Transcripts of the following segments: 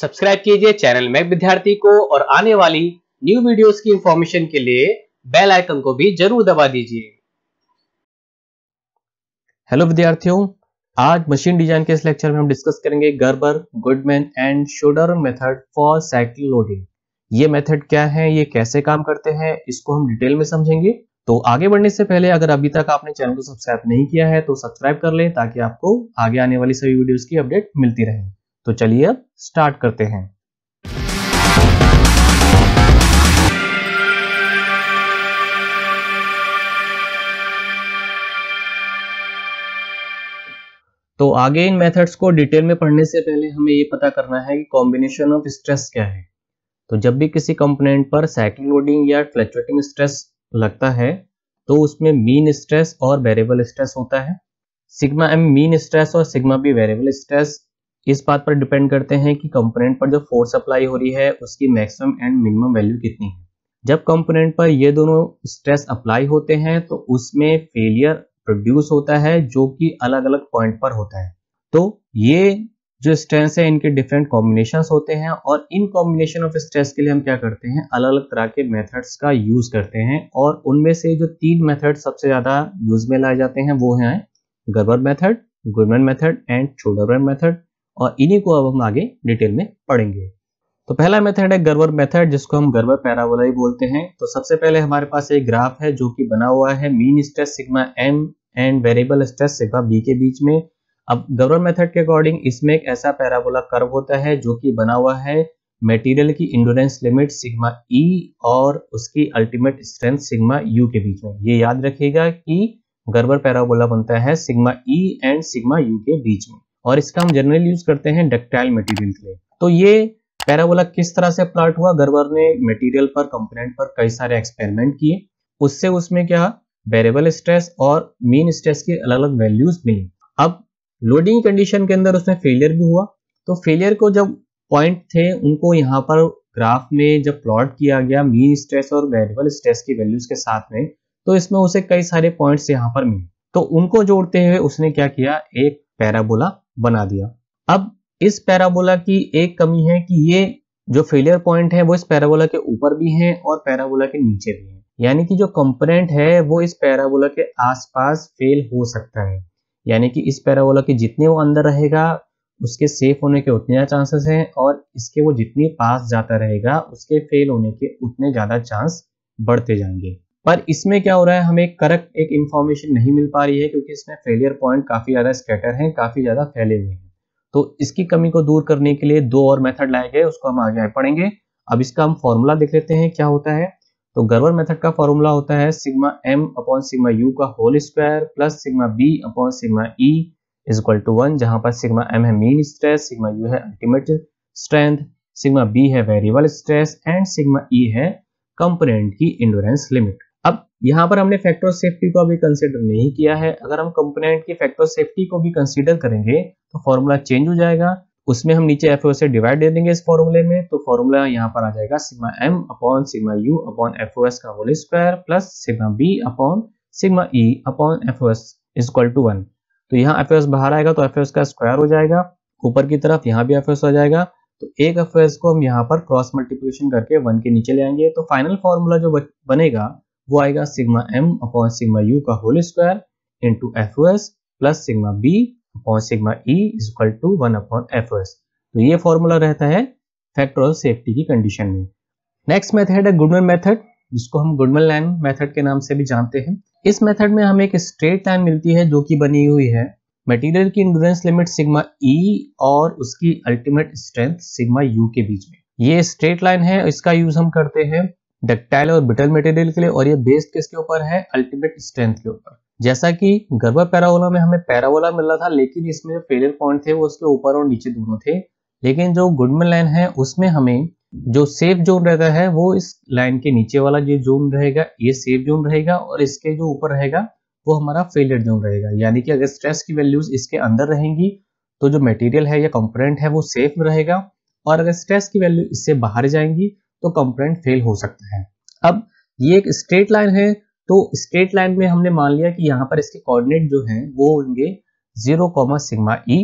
Subscribe कीजिए channel Mac विद्यार्थी को और आने वाली न्यू वीडियोस की इंफॉर्मेशन के लिए बेल आइकन को भी जरूर दबा दीजिए हेलो विद्यार्थियों आज मशीन डिजाइन के इस लेक्चर में हम डिस्कस करेंगे Gerber Goodman and Soderberg method for cycle loading ये मेथड क्या है ये कैसे काम करते हैं इसको हम डिटेल में समझेंगे तो आगे बढ़ने से पहले अगर अभी तक आपने चैनल को सब्सक्राइब नहीं किया है तो सब्सक्राइब कर लें ताकि आपको आगे आने वाली सभी वीडियोस की अपडेट मिलती रहे तो चलिए अब स्टार्ट करते हैं तो आगे इन मेथड्स को डिटेल में पढ़ने से पहले हमें ये पता करना है कि कॉम्बिनेशन ऑफ स्ट्रेस क्या है तो जब भी किसी कंपोनेंट पर साइकिल लोडिंग या फ्लक्चुएटिंग स्ट्रेस लगता है तो उसमें मीन स्ट्रेस और वेरिएबल स्ट्रेस होता है सिग्मा एम मीन स्ट्रेस और सिग्मा बी वेरिएबल स्ट्रेस इस बात पर डिपेंड करते हैं कि कंपोनेंट पर जो फोर्स अप्लाई हो रही है उसकी मैक्सिमम एंड मिनिमम वैल्यू कितनी है जब कंपोनेंट पर ये दोनों स्ट्रेस अप्लाई होते हैं तो उसमें फेलियर प्रोड्यूस होता है जो कि अलग अलग पॉइंट पर होता है तो ये जो स्ट्रेस है इनके डिफरेंट कॉम्बिनेशन होते हैं और इन कॉम्बिनेशन ऑफ स्ट्रेस के लिए हम क्या करते हैं अलग अलग तरह के मेथड्स का यूज करते हैं और उनमें से जो तीन मेथड सबसे ज्यादा यूज में लाए जाते हैं वो है Gerber method Goodman method and Soderberg method और इन्हीं को अब हम आगे डिटेल में पढ़ेंगे तो पहला मेथड है गर्वर मेथड जिसको हम गर्वर पैराबोला बोलते हैं तो सबसे पहले हमारे पास एक ग्राफ है जो कि बना हुआ है mean stress sigma M and variable stress sigma B के बीच में अब गर्वर मेथड के अकॉर्डिंग इसमें एक ऐसा पैराबोला कर्व होता है जो कि बना हुआ है मेटीरियल की इंडोरेंस लिमिट सिग्मा ई और उसकी अल्टीमेट स्ट्रेंथ सिग्मा यू के बीच में ये याद रखेगा कि गर्वर पैराबोला बनता है sigma E and sigma U के बीच में और इसका हम जनरली यूज करते हैं डक्टाइल मटेरियल के लिए तो ये पैराबोला किस तरह से प्लॉट हुआ गर्वर ने मटेरियल पर कंपोनेंट पर कई सारे एक्सपेरिमेंट किए उससे उसमें क्या वेरिएबल स्ट्रेस और मीन स्ट्रेस की अलग अलग वैल्यूज मिली अब लोडिंग कंडीशन के अंदर उसमें फेलियर भी हुआ तो फेलियर को जब पॉइंट थे उनको यहाँ पर ग्राफ में जब प्लॉट किया गया मीन स्ट्रेस और वेरिएबल स्ट्रेस की वैल्यूज के साथ में तो इसमें उसे कई सारे पॉइंट्स यहाँ पर मिले तो उनको जोड़ते हुए उसने क्या किया एक पैराबोला बना दिया अब इस पैराबोला की एक कमी है कि ये जो फेलियर पॉइंट है वो इस पैराबोला के ऊपर भी है और पैराबोला के नीचे भी है यानी कि जो कंपोनेंट है वो इस पैराबोला के आसपास फेल हो सकता है यानी कि इस पैराबोला के जितने वो अंदर रहेगा उसके सेफ होने के उतने चांसेस हैं और इसके वो जितनी पास जाता रहेगा उसके फेल होने के उतने ज़्यादा चांस बढ़ते जाएंगे पर इसमें क्या हो रहा है हमें करेक्ट एक इन्फॉर्मेशन नहीं मिल पा रही है क्योंकि इसमें फेलियर पॉइंट काफ़ी ज़्यादा स्कैटर हैं काफ़ी ज़्यादा फैले हुए हैं तो इसकी कमी को दूर करने के लिए दो और मेथड लाए गए उसको हम आगे पढ़ेंगे अब इसका हम फॉर्मूला देख लेते हैं क्या होता है तो गर्वर मेथड का फॉर्मूला होता है sigma M upon sigma U का whole square plus sigma B upon sigma E is equal to one जहां पर सिग्मा एम है मीन स्ट्रेस सिग्मा यू है अल्टीमेट स्ट्रेंथ सिग्मा बी है variable stress and sigma E है component की endurance limit यहाँ पर हमने फैक्टर ऑफ सेफ्टी को अभी कंसिडर नहीं किया है अगर हम कंपोनेंट की फैक्टर ऑफ सेफ्टी को भी कंसिडर करेंगे तो फॉर्मूला चेंज हो जाएगा उसमें हम नीचे एफ से डिवाइड दे देंगे इस फॉर्मूले में तो फॉर्मूला यहाँ पर आ जाएगा sigma M upon sigma U upon F का whole square plus sigma B upon sigma E upon F O S is equal to one तो यहाँ एफ बाहर आएगा तो एफ का स्क्वायर हो जाएगा ऊपर की तरफ यहाँ भी एफ आ जाएगा तो एक एफ को हम यहाँ पर क्रॉस मल्टीप्लिकेशन करके वन के नीचे ले आएंगे तो फाइनल फॉर्मूला जो बनेगा वो आएगा sigma M upon sigma U का whole square into F S plus sigma B upon sigma E is equal to one upon F S तो ये फॉर्मूला रहता है फैक्टर ऑफ सेफ्टी की कंडीशन में नेक्स्ट मेथड है गुडमैन मेथड जिसको हम गुडमैन लाइन मेथड के नाम से भी जानते हैं इस मेथड में हमें एक स्ट्रेट लाइन मिलती है जो कि बनी हुई है मटेरियल की इंडोरेंस लिमिट सिग्मा ई और उसकी अल्टीमेट स्ट्रेंथ सिग्मा यू के बीच में ये स्ट्रेट लाइन है इसका यूज हम करते हैं डक्टाइल और ब्रिटल मटेरियल के लिए और ये बेस्ड किसके ऊपर है अल्टीमेट स्ट्रेंथ के ऊपर जैसा कि गर्भा पैरावोला में हमें पैरावोला रहा था लेकिन इसमें जो फेलियर पॉइंट थे वो उसके ऊपर और नीचे दोनों थे लेकिन जो गुडमन लाइन है उसमें हमें जो सेफ जोन रहता है वो इस लाइन के नीचे वाला जो जोन रहेगा ये सेफ जोन रहेगा और इसके जो ऊपर रहेगा वो हमारा फेलियर जोन रहेगा यानी कि अगर स्ट्रेस की वैल्यूज इसके अंदर रहेंगी तो जो मटेरियल है या कंपोनेंट है वो सेफ रहेगा और अगर स्ट्रेस की वैल्यू इससे बाहर जाएंगी तो कंप्लेंट फेल हो सकता है अब ये एक स्ट्रेट लाइन है तो स्ट्रेट लाइन में हमने मान लिया कि यहाँ पर इसके कोऑर्डिनेट जो हैं वो होंगे जीरो कॉमा सिग्मा ई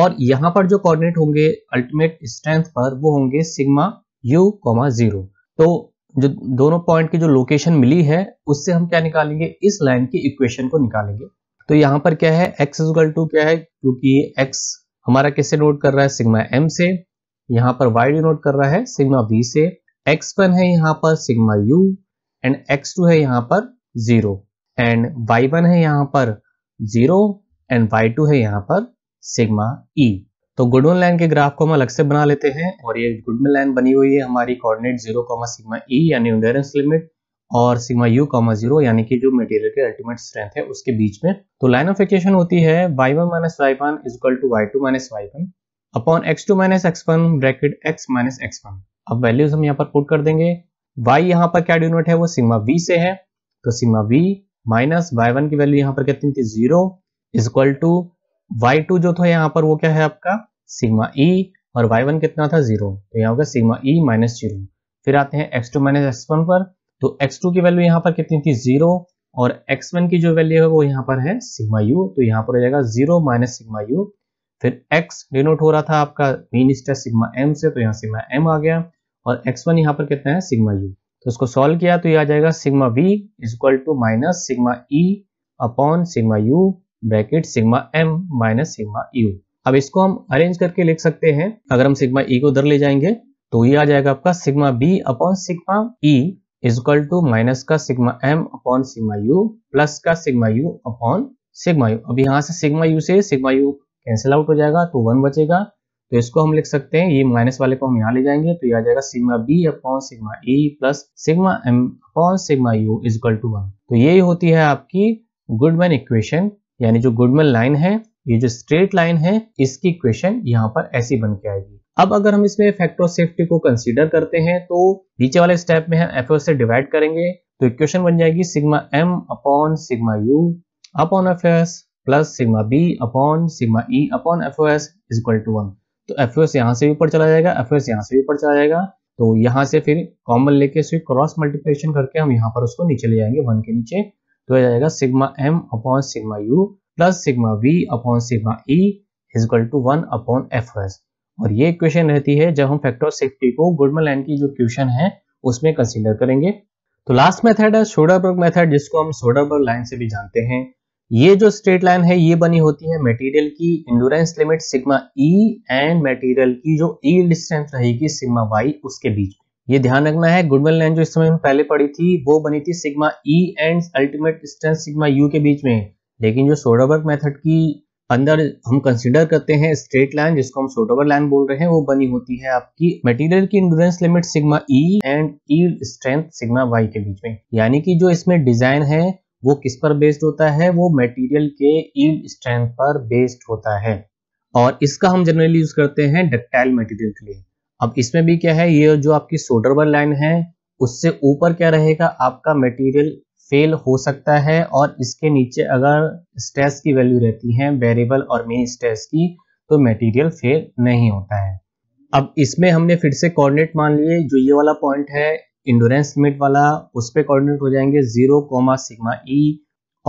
और यहाँ पर जो कोऑर्डिनेट होंगे अल्टीमेट स्ट्रेंथ पर वो होंगे सिग्मा यू कॉमा जीरो तो जो दोनों पॉइंट की जो लोकेशन मिली है उससे हम क्या निकालेंगे इस लाइन की इक्वेशन को निकालेंगे तो यहाँ पर क्या है एक्स इजल टू क्या है क्योंकि एक्स हमारा किससे नोट कर रहा है सिग्मा एम से यहाँ पर वाई डिनोट कर रहा है सिग्मा वी से एक्स वन है यहाँ पर sigma U and X two है यहाँ पर जीरो एंड वाई वन है यहाँ पर जीरो एंड वाई टू है यहाँ पर सिग्मा ई e. तो गुडवन लाइन के ग्राफ को हम अलग से बना लेते हैं और ये गुडवन लाइन बनी हुई है हमारी coordinate zero comma sigma E यानी इंडोरेंस लिमिट और सिग्मा यू कॉमा जीरो यानी कि जो मटेरियल के अल्टीमेट स्ट्रेंथ है उसके बीच में तो लाइन ऑफ इक्वेशन होती है Y one minus Y one is equal to Y two minus Y one upon X two minus X one bracket X minus X one अब वैल्यूज हम यहाँ पर पुट कर देंगे वाई यहाँ पर क्या डिनोट है वो सिग्मा वी से है तो sigma V minus Y one की वैल्यू यहाँ पर कितनी थी zero is equal to Y two जो था यहाँ पर वो क्या है आपका सिग्मा ई e और वाई वन कितना था जीरो तो यहाँ होगा सिग्मा ई माइनस जीरो फिर आते हैं X two minus X one पर तो एक्स टू की वैल्यू यहाँ पर कितनी थी जीरो और एक्स वन की जो वैल्यू है वो यहाँ पर है सिग्मा यू तो यहाँ पर हो जाएगा जीरो माइनस सिग्मा यू फिर x डिनोट हो रहा था आपका मीन स्टेट सिग्मा m से तो यहाँ सिग्मा m आ गया और x1 वन यहाँ पर कितना है सिग्मा u तो इसको सॉल्व किया तो ये आ जाएगा sigma v is equal to minus sigma e upon sigma u bracket sigma m minus sigma u अब इसको हम अरेंज करके लिख सकते हैं अगर हम सिग्मा e को उधर ले जाएंगे तो ये आ जाएगा आपका sigma b upon sigma e is equal to minus का sigma m upon sigma u plus का sigma u upon sigma U अब यहाँ से सिग्मा यू से सिग्मा यू कैंसिल आउट हो जाएगा तो वन बचेगा तो इसको हम लिख सकते हैं ये माइनस वाले को हम यहाँ ले जाएंगे तो ये आ जाएगा sigma B upon sigma E plus sigma M upon sigma U is equal to one तो ये होती है आपकी गुडमैन इक्वेशन यानी जो गुडमैन लाइन है ये जो स्ट्रेट लाइन है इसकी इक्वेशन यहाँ पर ऐसी बन के आएगी अब अगर हम इसमें फैक्टर ऑफ सेफ्टी को कंसीडर करते हैं तो नीचे वाले स्टेप में हम एफ से डिवाइड करेंगे तो इक्वेशन बन जाएगी sigma M upon sigma U upon F S plus sigma B upon sigma E upon F O S is equal to one तो एफ ओ एस यहाँ से भी ऊपर चला जाएगा एफ ओ एस यहाँ से भी ऊपर चला जाएगा तो यहाँ से फिर कॉमन लेके इसे क्रॉस मल्टीप्लिकेशन करके हम यहाँ पर उसको नीचे ले जाएंगे वन के नीचे तो आ जाएगा sigma M upon sigma U plus sigma V upon sigma E is equal to one upon F O S और ये क्वेश्चन रहती है जब हम फैक्टर सेफ्टी को गुडमन लैंड की जो क्वेश्चन है उसमें कंसिडर करेंगे तो लास्ट मेथड है सोडाबर्ग मेथड जिसको हम सोडाबर्ग लाइन से भी जानते हैं ये जो स्ट्रेट लाइन है ये बनी होती है मटेरियल की endurance limit sigma E and material की जो ई डिस्टेंस रहेगी सिग्मा वाई उसके बीच ये ध्यान रखना है गुडविल लाइन जो इस समय पहले पड़ी थी वो बनी थी sigma E and ultimate distance sigma U के बीच में लेकिन जो सोडाबर्ग मेथड की अंदर हम कंसिडर करते हैं स्ट्रेट लाइन जिसको हम सोटोवर लाइन बोल रहे हैं वो बनी होती है आपकी मटेरियल की endurance limit sigma E and E strength sigma Y के बीच में यानी कि जो इसमें डिजाइन है वो किस पर बेस्ड होता है वो मटेरियल के ईल्ड स्ट्रेंथ पर बेस्ड होता है और इसका हम जनरली यूज करते हैं डक्टाइल मटेरियल के लिए अब इसमें भी क्या है ये जो आपकी सोडरबल लाइन है उससे ऊपर क्या रहेगा आपका मटेरियल फेल हो सकता है और इसके नीचे अगर स्ट्रेस की वैल्यू रहती है वेरिएबल और मेन स्ट्रेस की तो मटेरियल फेल नहीं होता है अब इसमें हमने फिर से कोऑर्डिनेट मान लिए जो ये वाला पॉइंट है इंडोरेंस लिमिट वाला उस पर कॉर्डिनेट हो जाएंगे जीरो कोमा सिग्मा ई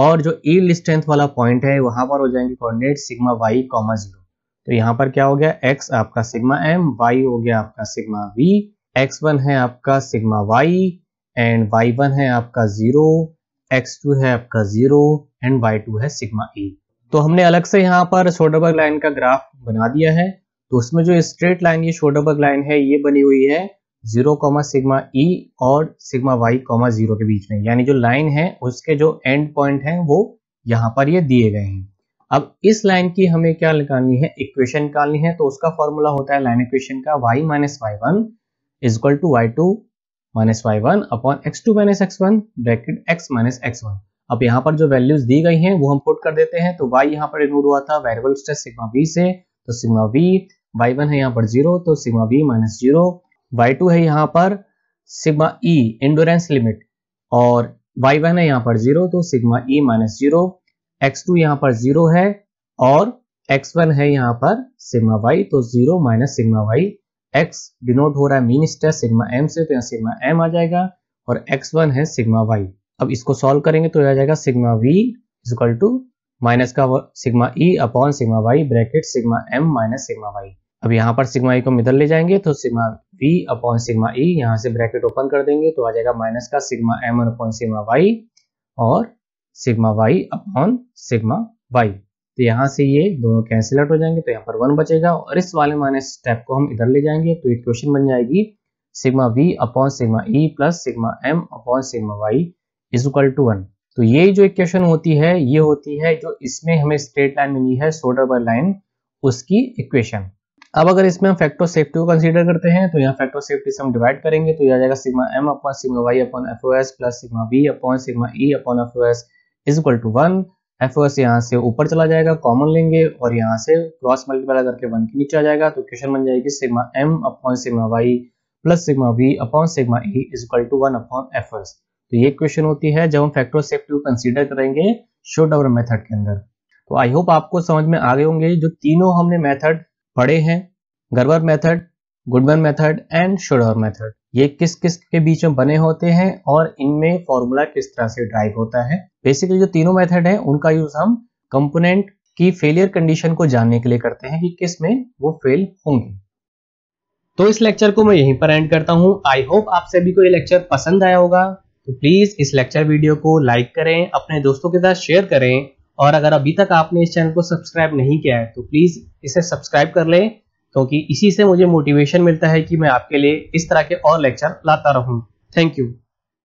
और जो ई e स्ट्रेंथ वाला पॉइंट है वहां पर हो जाएंगे coordinate sigma Y comma zero तो यहाँ पर क्या हो गया एक्स आपका सिग्मा एम वाई हो गया आपका सिग्मा वी एक्स वन है आपका sigma Y and Y one है आपका जीरो एक्स टू है आपका जीरो एंड वाई टू है सिग्मा ई e। तो हमने अलग से यहाँ पर शोडरबर्ग लाइन का ग्राफ बना दिया है तो उसमें जो स्ट्रेट लाइन ये शोडरबर्ग लाइन है ये बनी हुई है जीरो कॉमा सिग्मा ई और सिग्मा वाई कॉमा जीरो के बीच में यानी जो लाइन है उसके जो एंड पॉइंट है वो यहाँ पर ये दिए गए हैं अब इस लाइन की हमें क्या निकालनी है इक्वेशन निकालनी है तो उसका फॉर्मूला होता है लाइन इक्वेशन का Y minus Y one is equal to Y two minus Y one upon X two minus X one bracket X minus X one अब यहाँ पर जो वैल्यूज दी गई हैं वो हम पुट कर देते हैं तो वाई यहाँ पर इग्नोर हुआ था वेरिएबल स्ट्रेस सिग्मा बी से तो सिग्मा बी वाई वन है यहाँ पर जीरो तो sigma B minus zero y2 है यहाँ पर सिग्मा e इंडोरेंस लिमिट और y1 वन है यहाँ पर जीरो तो sigma e minus zero X two यहाँ पर जीरो है और x1 है यहाँ पर सिग्मा y तो zero minus sigma Y X denote हो रहा है मीन स्टेस सिग्मा एम से तो यहाँ सिग्मा m आ जाएगा और x1 है सिग्मा वाई अब इसको सॉल्व करेंगे तो आ जाएगा sigma v is equal to minus का sigma e upon sigma Y bracket sigma m minus sigma Y अब यहाँ पर सिग्मा e को मिदर ले जाएंगे तो sigma v upon sigma E यहाँ से ब्रैकेट ओपन कर देंगे तो आ जाएगा माइनस का sigma M upon sigma Y और sigma Y upon sigma Y तो यहाँ से ये दोनों कैंसिल आउट हो जाएंगे तो यहाँ पर वन बचेगा और इस वाले माइनस स्टेप को हम इधर ले जाएंगे तो क्वेश्चन बन जाएगी sigma V upon sigma E plus sigma M upon sigma Y is equal to one तो ये जो इक्वेशन होती है ये होती है जो इसमें हमें स्ट्रेट लाइन मिली है सोडर बाय लाइन उसकी इक्वेशन अब अगर इसमें हम फैक्टर सेफ्टी को कंसीडर करते हैं तो यहाँ फैक्टर सेफ्टी से हम डिवाइड करेंगे तो यह आ जाएगा sigma M upon sigma Y upon F O S plus sigma B upon sigma E upon F O S is equal to one F O S यहाँ से ऊपर चला जाएगा कॉमन लेंगे और यहाँ से क्रॉस मल्टीप्लाई करके वन के नीचे आ जाएगा तो क्वेश्चन बन जाएगी sigma M upon sigma Y plus sigma B upon sigma E is equal to one upon F O S तो ये क्वेश्चन होती है जब हम फैक्टर सेफ्टी को कंसिडर करेंगे शोट आवर मेथड के अंदर तो आई होप आपको समझ में आ गए होंगे जो तीनों हमने मेथड पढ़े हैं गर्वर method Goodman method and Soderberg method ये किस किस के बीच में बने होते हैं और इनमें फॉर्मूला किस तरह से ड्राइव होता है बेसिकली जो तीनों मेथड है उनका यूज हम कंपोनेंट की फेलियर कंडीशन को जानने के लिए करते हैं कि किस में वो फेल होंगे तो इस लेक्चर को मैं यहीं पर एंड करता हूं आई होप आप सभी को ये लेक्चर पसंद आया होगा तो प्लीज इस लेक्चर वीडियो को लाइक करें अपने दोस्तों के साथ शेयर करें और अगर अभी तक आपने इस चैनल को सब्सक्राइब नहीं किया है तो प्लीज़ इसे सब्सक्राइब कर लें क्योंकि इसी से मुझे मोटिवेशन मिलता है कि मैं आपके लिए इस तरह के और लेक्चर लाता रहूं थैंक यू